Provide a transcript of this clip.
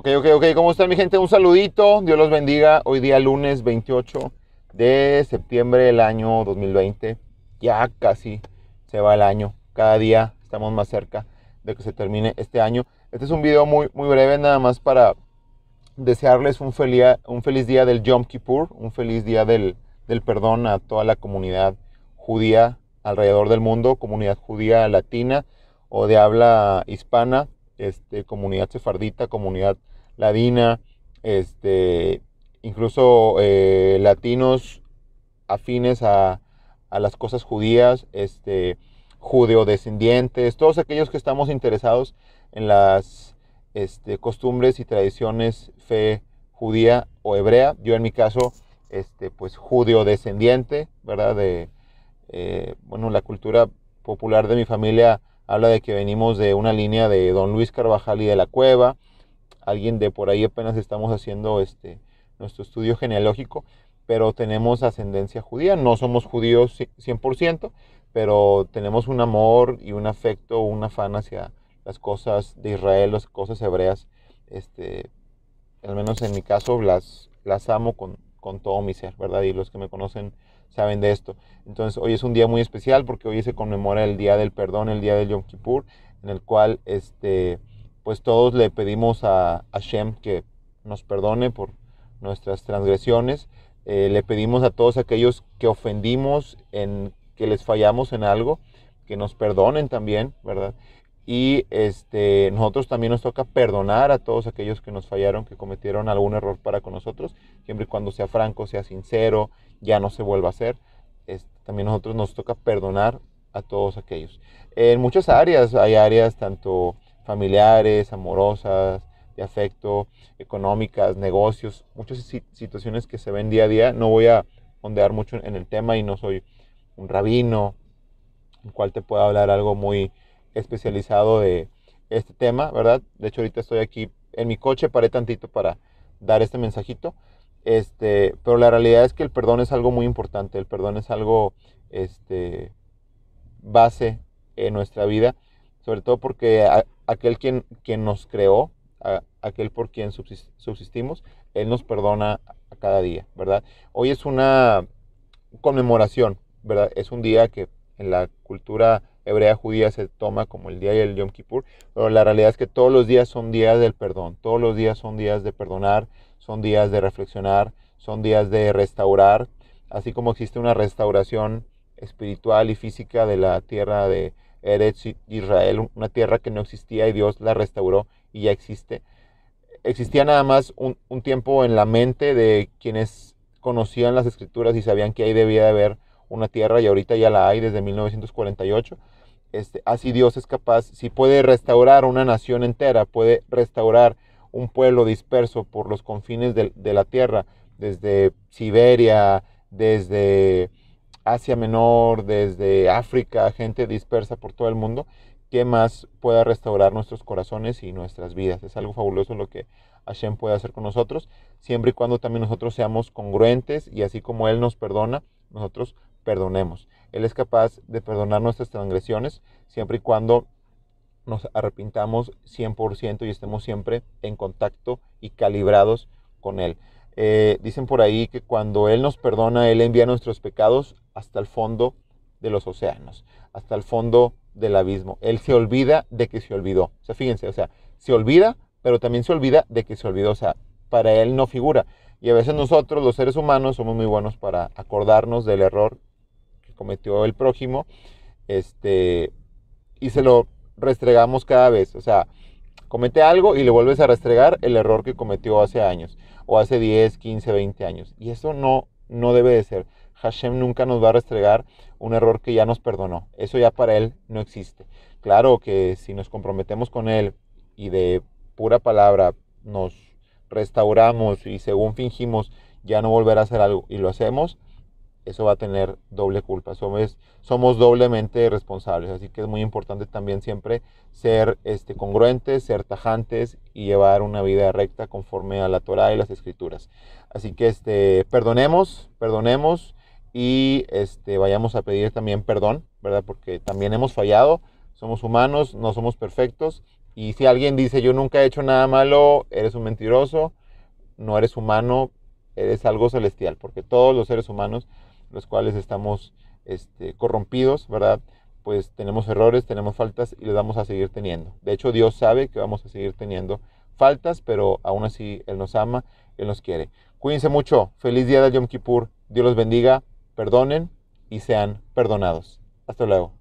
Ok, ok, ok. ¿Cómo están mi gente? Un saludito. Dios los bendiga. Hoy día lunes 28 de septiembre del año 2020. Ya casi se va el año. Cada día estamos más cerca de que se termine este año. Este es un video muy, muy breve nada más para desearles un feliz, un feliz día del Yom Kippur, un feliz día del, del perdón a toda la comunidad judía alrededor del mundo, comunidad judía latina o de habla hispana este, comunidad sefardita, comunidad ladina, este, incluso eh, latinos afines a, las cosas judías, este, judeodescendientes, todos aquellos que estamos interesados en las este, costumbres y tradiciones fe judía o hebrea. Yo en mi caso, este, pues judeodescendiente, ¿verdad? De, eh, bueno, la cultura popular de mi familia habla de que venimos de una línea de Don Luis Carvajal y de la Cueva, alguien de por ahí apenas estamos haciendo este, nuestro estudio genealógico, pero tenemos ascendencia judía, no somos judíos 100%, pero tenemos un amor y un afecto, un afán hacia las cosas de Israel, las cosas hebreas, este, al menos en mi caso las, las amo con, con todo mi ser, ¿verdad? Y los que me conocen saben de esto. Entonces, hoy es un día muy especial porque hoy se conmemora el Día del Perdón, el Día del Yom Kippur, en el cual, este, pues todos le pedimos a Shem que nos perdone por nuestras transgresiones. Eh, le pedimos a todos aquellos que ofendimos, en, que les fallamos en algo, que nos perdonen también, ¿verdad? Y este, nosotros también nos toca perdonar a todos aquellos que nos fallaron, que cometieron algún error para con nosotros, siempre y cuando sea franco, sea sincero, ya no se vuelva a hacer. también nosotros nos toca perdonar a todos aquellos. En muchas áreas, hay áreas tanto familiares, amorosas, de afecto, económicas, negocios, muchas situaciones que se ven día a día. No voy a ondear mucho en el tema y no soy un rabino, en cual te pueda hablar algo muy especializado de este tema, ¿verdad? De hecho, ahorita estoy aquí en mi coche, paré tantito para dar este mensajito. Este, pero la realidad es que el perdón es algo muy importante, el perdón es algo este, base en nuestra vida, sobre todo porque aquel quien, nos creó, aquel por quien subsistimos, Él nos perdona a cada día, ¿verdad? Hoy es una conmemoración, ¿verdad? Es un día que en la cultura hebrea judía se toma como el día y el Yom Kippur, pero la realidad es que todos los días son días del perdón, todos los días son días de perdonar, son días de reflexionar, son días de restaurar, así como existe una restauración espiritual y física de la tierra de Eretz Israel, una tierra que no existía y Dios la restauró y ya existe. Existía nada más un, tiempo en la mente de quienes conocían las escrituras y sabían que ahí debía de haber una tierra y ahorita ya la hay desde 1948. Este, así Dios es capaz, si puede restaurar una nación entera, puede restaurar un pueblo disperso por los confines de, la tierra, desde Siberia, desde Asia Menor, desde África, gente dispersa por todo el mundo, ¿Qué más pueda restaurar nuestros corazones y nuestras vidas. Es algo fabuloso lo que Hashem puede hacer con nosotros, siempre y cuando también nosotros seamos congruentes y así como Él nos perdona, nosotros perdonemos. Él es capaz de perdonar nuestras transgresiones siempre y cuando nos arrepintamos 100% y estemos siempre en contacto y calibrados con Él. Eh, dicen por ahí que cuando Él nos perdona, Él envía nuestros pecados hasta el fondo de los océanos, hasta el fondo del abismo. Él se olvida de que se olvidó. O sea, fíjense, o sea, se olvida, pero también se olvida de que se olvidó. O sea, para Él no figura. Y a veces nosotros, los seres humanos, somos muy buenos para acordarnos del error cometió el prójimo, este, y se lo restregamos cada vez. O sea, comete algo y le vuelves a restregar el error que cometió hace años, o hace 10, 15, 20 años. Y eso no, no debe de ser. Hashem nunca nos va a restregar un error que ya nos perdonó. Eso ya para Él no existe. Claro que si nos comprometemos con Él y de pura palabra nos restauramos y según fingimos ya no volver a hacer algo y lo hacemos, eso va a tener doble culpa. Somos, somos doblemente responsables, así que es muy importante también siempre ser este, congruentes, ser tajantes y llevar una vida recta conforme a la Torah y las Escrituras. Así que este, perdonemos, perdonemos y este, vayamos a pedir también perdón, ¿verdad? Porque también hemos fallado, somos humanos, no somos perfectos. Y si alguien dice yo nunca he hecho nada malo, eres un mentiroso, no eres humano, eres algo celestial, porque todos los seres humanos los cuales estamos este, corrompidos, ¿verdad? Pues tenemos errores, tenemos faltas y los vamos a seguir teniendo. De hecho, Dios sabe que vamos a seguir teniendo faltas, pero aún así Él nos ama, Él nos quiere. Cuídense mucho. Feliz día de Yom Kippur. Dios los bendiga. Perdonen y sean perdonados. Hasta luego.